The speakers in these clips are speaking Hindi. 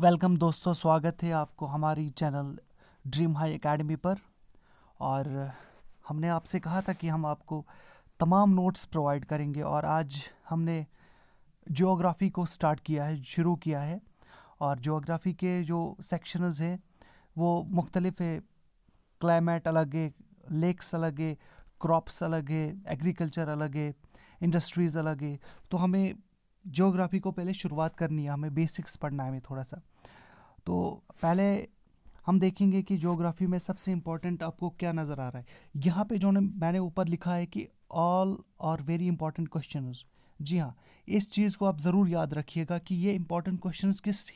वेलकम दोस्तों स्वागत है आपको हमारी चैनल ड्रीम हाई एकेडमी पर और हमने आपसे कहा था कि हम आपको तमाम नोट्स प्रोवाइड करेंगे और आज हमने जियोग्राफ़ी को स्टार्ट किया है शुरू किया है और जियोग्राफ़ी के जो सेक्शनज़ हैं वो मुख्तलिफ है क्लाइमेट अलग है लेक्स अलग है क्रॉप्स अलग है एग्रीकल्चर अलग है इंडस्ट्रीज़ अलग है तो हमें जोग्राफ़ी को पहले शुरुआत करनी है हमें बेसिक्स पढ़ना है हमें थोड़ा सा तो पहले हम देखेंगे कि जोग्राफ़ी में सबसे इम्पॉर्टेंट आपको क्या नज़र आ रहा है यहाँ पे जो ने मैंने ऊपर लिखा है कि ऑल और वेरी इंपॉर्टेंट क्वेश्चन जी हाँ इस चीज़ को आप ज़रूर याद रखिएगा कि ये इंपॉर्टेंट क्वेश्चन किस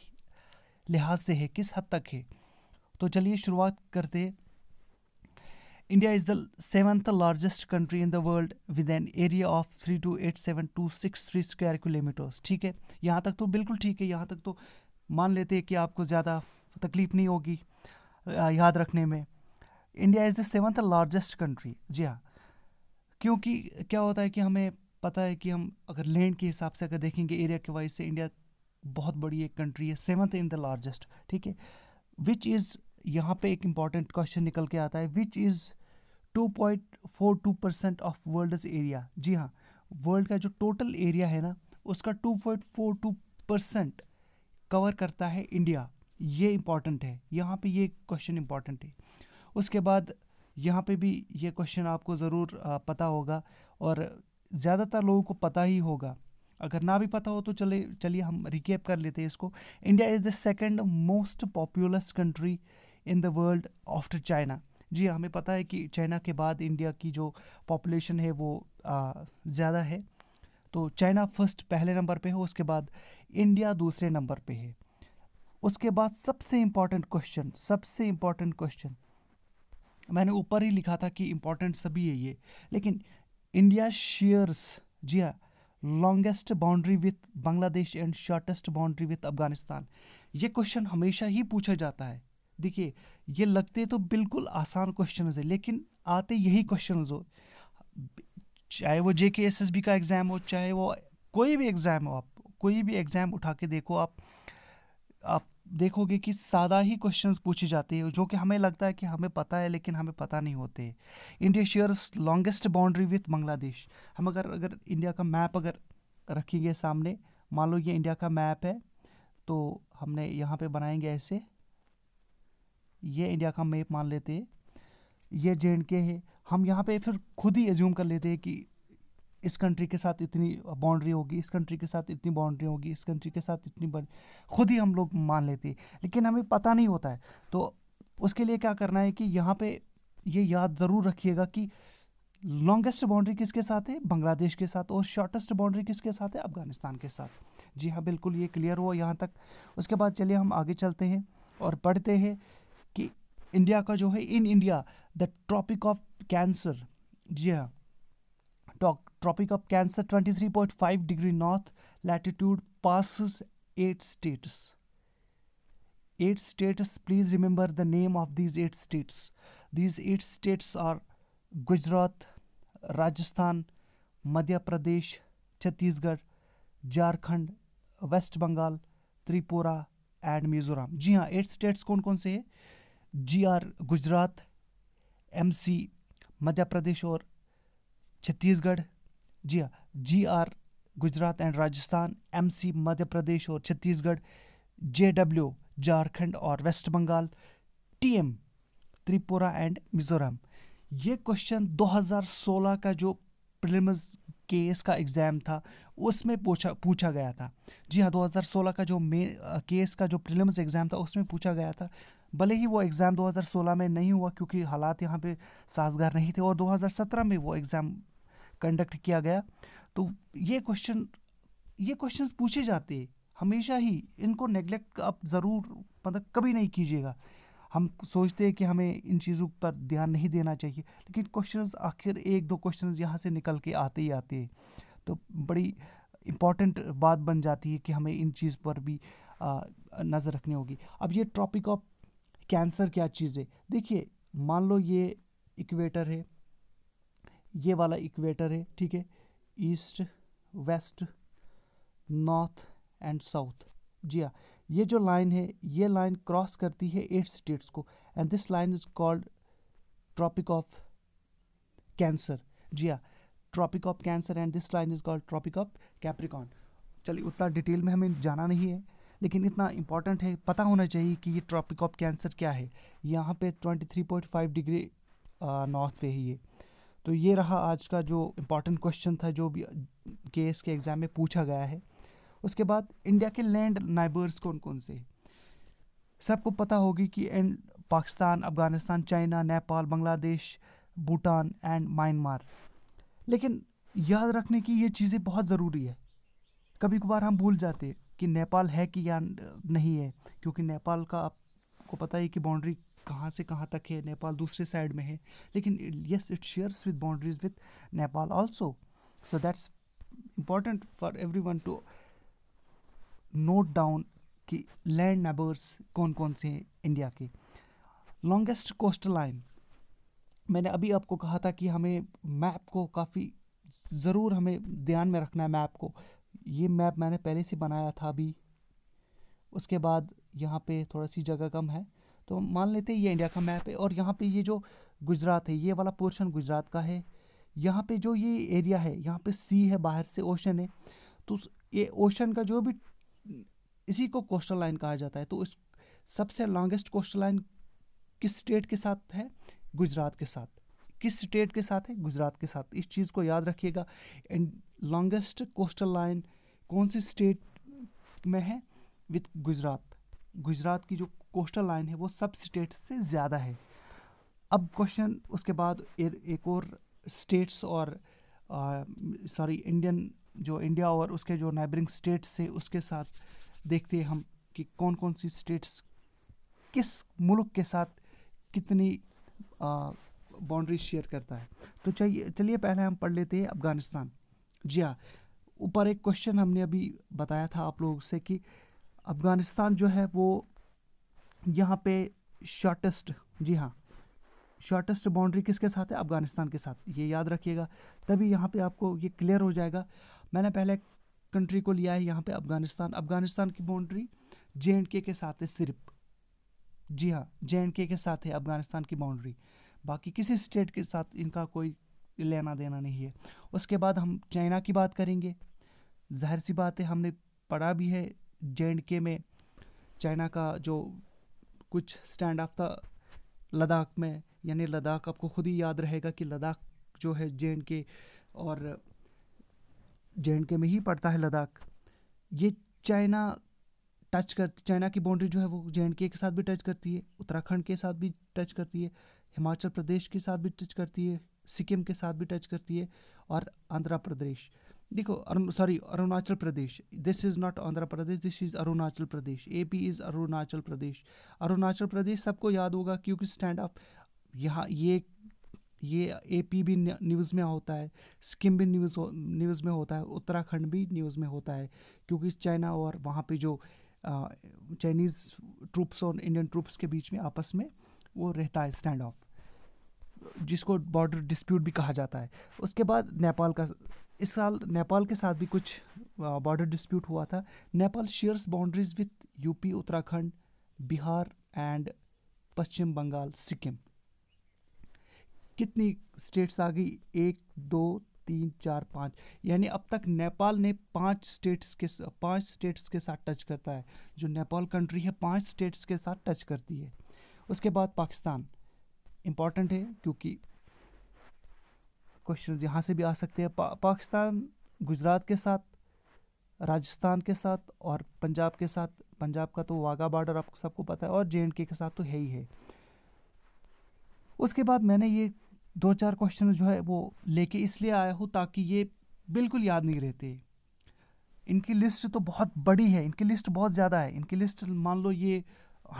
लिहाज से है किस हद तक है तो चलिए शुरुआत करते हैं India is the seventh largest country in the world with an area of three two eight seven two six three square kilometres ठीक है यहाँ तक तो बिल्कुल ठीक है यहाँ तक तो मान लेते हैं कि आपको ज़्यादा तकलीफ नहीं होगी याद रखने में India is the seventh largest country जी हाँ क्योंकि क्या होता है कि हमें पता है कि हम अगर लैंड के हिसाब से अगर देखेंगे एरिया के वाइज से इंडिया बहुत बड़ी एक कंट्री है सेवन्थ इन द लार्जेस्ट ठीक है विच इज़ यहाँ पे एक इम्पॉर्टेंट क्वेश्चन निकल के आता है which is 2.42 percent of world area जी हाँ वर्ल्ड का जो टोटल एरिया है ना उसका 2.42 परसेंट कवर करता है इंडिया ये इम्पॉर्टेंट है यहाँ पे ये क्वेश्चन इम्पॉर्टेंट है उसके बाद यहाँ पे भी ये क्वेश्चन आपको ज़रूर पता होगा और ज़्यादातर लोगों को पता ही होगा अगर ना भी पता हो तो चले चलिए हम रिकेप कर लेते हैं इसको India is the second most populous country in the world after China जी हमें पता है कि चाइना के बाद इंडिया की जो पॉपुलेशन है वो ज़्यादा है तो चाइना फर्स्ट पहले नंबर पे है उसके बाद इंडिया दूसरे नंबर पे है उसके बाद सबसे इम्पॉर्टेंट क्वेश्चन सबसे इम्पॉर्टेंट क्वेश्चन मैंने ऊपर ही लिखा था कि इम्पॉर्टेंट सभी है ये लेकिन इंडिया शेयर्स जी हाँ longest boundary with Bangladesh and shortest boundary with Afghanistan ये क्वेश्चन हमेशा ही पूछा जाता है देखिए ये लगते तो बिल्कुल आसान क्वेश्चन है लेकिन आते यही क्वेश्चन हो चाहे वो J K S S B का एग्ज़ाम हो चाहे वो कोई भी एग्ज़ाम हो आप कोई भी एग्ज़ाम उठा के देखो आप आप देखोगे कि सादा ही क्वेश्चंस पूछे जाते हैं जो कि हमें लगता है कि हमें पता है लेकिन हमें पता नहीं होते India shares longest boundary with Bangladesh हम अगर अगर इंडिया का मैप अगर रखेंगे सामने मान लो ये इंडिया का मैप है तो हमने यहाँ पे बनाएंगे ऐसे ये इंडिया का मेप मान लेते ये जे एंड के है हम यहाँ पे फिर खुद ही एज्यूम कर लेते हैं कि इस कंट्री के साथ इतनी बाउंड्री होगी इस कंट्री के साथ इतनी बाउंड्री होगी इस कंट्री के साथ इतनी खुद ही हम लोग मान लेते हैं लेकिन हमें पता नहीं होता है तो उसके लिए क्या करना है कि यहाँ पे ये याद ज़रूर रखिएगा कि लॉन्गेस्ट बाउंड्री किसके साथ है बांग्लादेश के साथ और शॉर्टेस्ट बाउंड्री किसके साथ है अफगानिस्तान के साथ जी हाँ बिल्कुल ये क्लियर हुआ यहाँ तक उसके बाद चलिए हम आगे चलते हैं और पढ़ते हैं इंडिया का जो है in India the Tropic of Cancer जी हाँ Tropic of Cancer 23.5 degree north latitude passes eight states eight states please remember the name of these eight states these eight states are Gujarat Rajasthan Madhya Pradesh Chhattisgarh Jharkhand west Bengal Tripura and Mizoram जी हाँ एट स्टेट्स कौन कौन से हैं जीआर गुजरात एमसी मध्य प्रदेश और छत्तीसगढ़ जी हाँ G R Gujarat and Rajasthan MC Madhya Pradesh और छत्तीसगढ़ जे डब्ल्यू झारखंड और west Bengal T M Tripura and Mizoram ये क्वेश्चन 2016 का जो प्रिलिम्स केस का एग्ज़ाम था उसमें पूछा पूछा गया था जी हाँ 2016 का जो मे केस का जो प्रिलिम्स एग्ज़ाम था उसमें पूछा गया था भले ही वो एग्ज़ाम 2016 में नहीं हुआ क्योंकि हालात यहाँ पे साजगार नहीं थे और 2017 में वो एग्ज़ाम कंडक्ट किया गया तो ये क्वेश्चन ये क्वेश्चंस पूछे जाते हमेशा ही इनको नेगलेक्ट आप ज़रूर मतलब कभी नहीं कीजिएगा हम सोचते हैं कि हमें इन चीज़ों पर ध्यान नहीं देना चाहिए लेकिन क्वेश्चंस आखिर एक दो क्वेश्चंस यहाँ से निकल के आते ही आते हैं तो बड़ी इम्पॉर्टेंट बात बन जाती है कि हमें इन चीज़ पर भी नज़र रखनी होगी अब ये टॉपिक ऑफ कैंसर क्या चीज़ है देखिए मान लो ये इक्वेटर है ये वाला इक्वेटर है ठीक है east west north and south जी हाँ ये जो लाइन है ये लाइन क्रॉस करती है एट स्टेट्स को and this line is called Tropic of Cancer जी हाँ Tropic of Cancer and this line is called Tropic of Capricorn चलिए उतना डिटेल में हमें जाना नहीं है लेकिन इतना इंपॉर्टेंट है पता होना चाहिए कि ये ट्रॉपिक ऑफ कैंसर क्या है यहाँ पे 23.5 डिग्री नॉर्थ पे है ये तो ये रहा आज का जो इम्पॉर्टेंट क्वेश्चन था जो भी के एस के एग्ज़ाम में पूछा गया है उसके बाद इंडिया के लैंड नाइबर्स कौन कौन से सबको पता होगी कि and Pakistan Afghanistan China Nepal Bangladesh Bhutan and Myanmar लेकिन याद रखने की ये चीज़ें बहुत ज़रूरी है कभी कभार हम भूल जाते हैं कि नेपाल है कि या नहीं है क्योंकि नेपाल का आपको पता ही कि बाउंड्री कहाँ से कहाँ तक है नेपाल दूसरे साइड में है लेकिन yes it shares with boundaries with Nepal also so that's important for every one to note down कि लैंड नेबर्स कौन कौन से हैं इंडिया के लॉन्गेस्ट कोस्टल लाइन मैंने अभी आपको कहा था कि हमें मैप को काफ़ी ज़रूर हमें ध्यान में रखना है मैप को ये मैप मैंने पहले से बनाया था अभी उसके बाद यहाँ पे थोड़ा सी जगह कम है तो मान लेते हैं ये इंडिया का मैप है और यहाँ पे ये जो गुजरात है ये वाला पोर्शन गुजरात का है यहाँ पे जो ये एरिया है यहाँ पे सी है बाहर से ओशन है तो ये ओशन का जो भी इसी को कोस्टल लाइन कहा जाता है तो इस सबसे लॉन्गेस्ट कोस्टल लाइन किस स्टेट के साथ है गुजरात के साथ किस स्टेट के साथ है गुजरात के साथ इस चीज़ को याद रखिएगा एंड लॉन्गेस्ट कोस्टल लाइन कौन सी स्टेट में है विथ गुजरात गुजरात की जो कोस्टल लाइन है वो सब स्टेट से ज़्यादा है अब क्वेश्चन उसके बाद ए, एक और स्टेट्स और सॉरी इंडियन जो इंडिया और उसके जो नाइबरिंग स्टेट्स से उसके साथ देखते हैं हम कि कौन कौन सी स्टेट्स किस मुल्क के साथ कितनी बाउंड्री शेयर करता है तो चाहिए चलिए पहले हम पढ़ लेते हैं अफ़गानिस्तान जी हाँ ऊपर एक क्वेश्चन हमने अभी बताया था आप लोगों से कि अफ़गानिस्तान जो है वो यहाँ पे शॉर्टेस्ट जी हाँ शॉर्टेस्ट बाउंड्री किसके साथ है अफ़गानिस्तान के साथ ये याद रखिएगा तभी यहाँ पे आपको ये क्लियर हो जाएगा मैंने पहले कंट्री को लिया है यहाँ पे अफ़गानिस्तान अफ़गानिस्तान की बाउंड्री जे एंड के के साथ है सिर्फ जी हाँ जे एंड के के साथ है अफ़गानिस्तान की बाउंड्री बाकी किसी स्टेट के साथ इनका कोई लेना देना नहीं है उसके बाद हम चाइना की बात करेंगे जाहिर सी बात है हमने पढ़ा भी है जे एंड के में चाइना का जो कुछ स्टैंड ऑफ था लद्दाख में यानी लद्दाख आपको खुद ही याद रहेगा कि लद्दाख जो है जे एंड के और जे एंड के में ही पड़ता है लद्दाख ये चाइना टच करती चाइना की बाउंड्री जो है वो जे एंड के के साथ भी टच करती है उत्तराखंड के साथ भी टच करती है हिमाचल प्रदेश के साथ भी टच करती है सिक्किम के साथ भी टच करती है और आंध्र प्रदेश देखो sorry Arunachal Pradesh this is not Andhra Pradesh this is Arunachal Pradesh A P is Arunachal Pradesh Arunachal Pradesh सबको याद होगा क्योंकि स्टैंड अप यहाँ ये ये ए पी भी न्यूज़ में होता है सिक्किम भी न्यूज़ न्यूज़ में होता है उत्तराखंड भी न्यूज़ में होता है क्योंकि चाइना और वहाँ पे जो चाइनीज़ ट्रूप्स और इंडियन ट्रूप्स के बीच में आपस में वो रहता है स्टैंड ऑफ जिसको बॉर्डर डिस्प्यूट भी कहा जाता है उसके बाद नेपाल का इस साल नेपाल के साथ भी कुछ बॉर्डर डिस्प्यूट हुआ था Nepal shares boundaries with UP Uttarakhand Bihar and Paschim Bengal Sikkim कितनी स्टेट्स आ गई एक दो तीन चार पाँच यानी अब तक नेपाल ने पांच स्टेट्स के पांच स्टेट्स के साथ टच करता है जो नेपाल कंट्री है पांच स्टेट्स के साथ टच करती है उसके बाद पाकिस्तान इम्पॉर्टेंट है क्योंकि क्वेश्चन यहाँ से भी आ सकते हैं पा, पाकिस्तान गुजरात के साथ राजस्थान के साथ और पंजाब के साथ पंजाब का तो वाघा बॉर्डर आप सबको पता है और जे के साथ तो है ही है उसके बाद मैंने ये दो चार क्वेश्चन जो है वो लेके इसलिए आया हूँ ताकि ये बिल्कुल याद नहीं रहते इनकी लिस्ट तो बहुत बड़ी है इनकी लिस्ट बहुत ज़्यादा है इनकी लिस्ट मान लो ये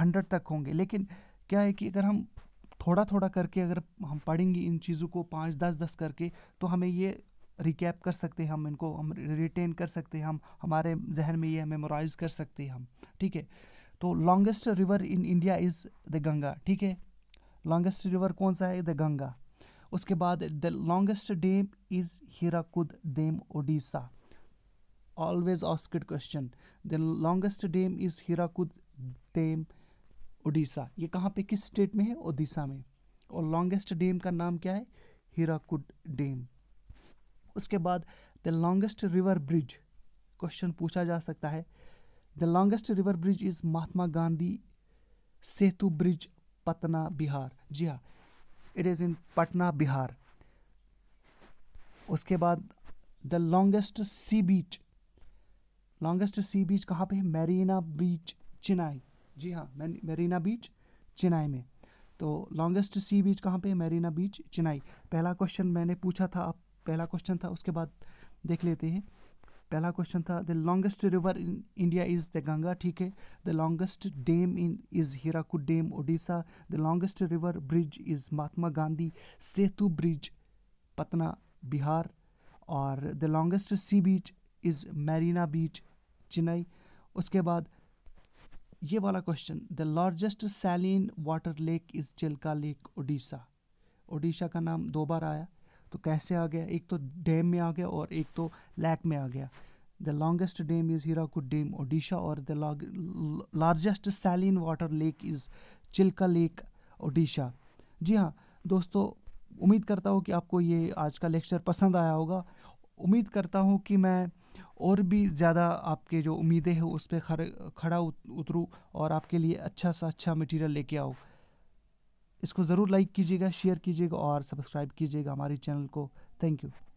हंड्रेड तक होंगे लेकिन क्या है कि अगर हम थोड़ा थोड़ा करके अगर हम पढ़ेंगे इन चीज़ों को पाँच दस दस करके तो हमें ये रिकैप कर सकते हैं हम इनको हम रिटेन कर सकते हैं हम हमारे जहन में ये मेमोराइज कर सकते हैं हम ठीक है तो longest river in India is the Ganga ठीक है लॉन्गेस्ट रिवर कौन सा है द गंगा उसके बाद the longest dam is Hirakud dam Odisha always asked question the longest dam is Hirakud dam Orissa ये कहाँ पे किस स्टेट में है उड़ीसा में और लॉन्गेस्ट डैम का नाम क्या है हीराकुड डैम उसके बाद the longest river bridge question पूछा जा सकता है the longest river bridge is Mahatma Gandhi Setu bridge Patna Bihar जी हाँ it is in Patna Bihar उसके बाद the longest sea beach longest sea beach कहाँ पे है मैरीना बीच चिनाई जी हाँ मेरीना बीच चेन्नई में तो लॉन्गेस्ट सी बीच कहाँ पे मेरीना बीच चेन्नई पहला क्वेश्चन मैंने पूछा था आप पहला क्वेश्चन था उसके बाद देख लेते हैं पहला क्वेश्चन था the longest river in India is the Ganga ठीक है the longest dam in is Hirakud dam Odisha the longest river bridge is Mahatma Gandhi Setu bridge Patna Bihar और the longest sea beach is Marina beach Chennai उसके बाद ये वाला question the largest saline water lake is Chilika lake Odisha Odisha का नाम दो बार आया तो कैसे आ गया एक तो डैम में आ गया और एक तो लैक में आ गया the longest dam is Hirakud dam Odisha और the largest saline water lake is Chilika lake Odisha जी हाँ दोस्तों उम्मीद करता हूँ कि आपको ये आज का लेक्चर पसंद आया होगा उम्मीद करता हूँ कि मैं और भी ज़्यादा आपके जो उम्मीदें हैं उस पर खर खड़ा उतरूँ और आपके लिए अच्छा सा अच्छा मटेरियल लेके आओ इसको ज़रूर लाइक कीजिएगा शेयर कीजिएगा और सब्सक्राइब कीजिएगा हमारे चैनल को थैंक यू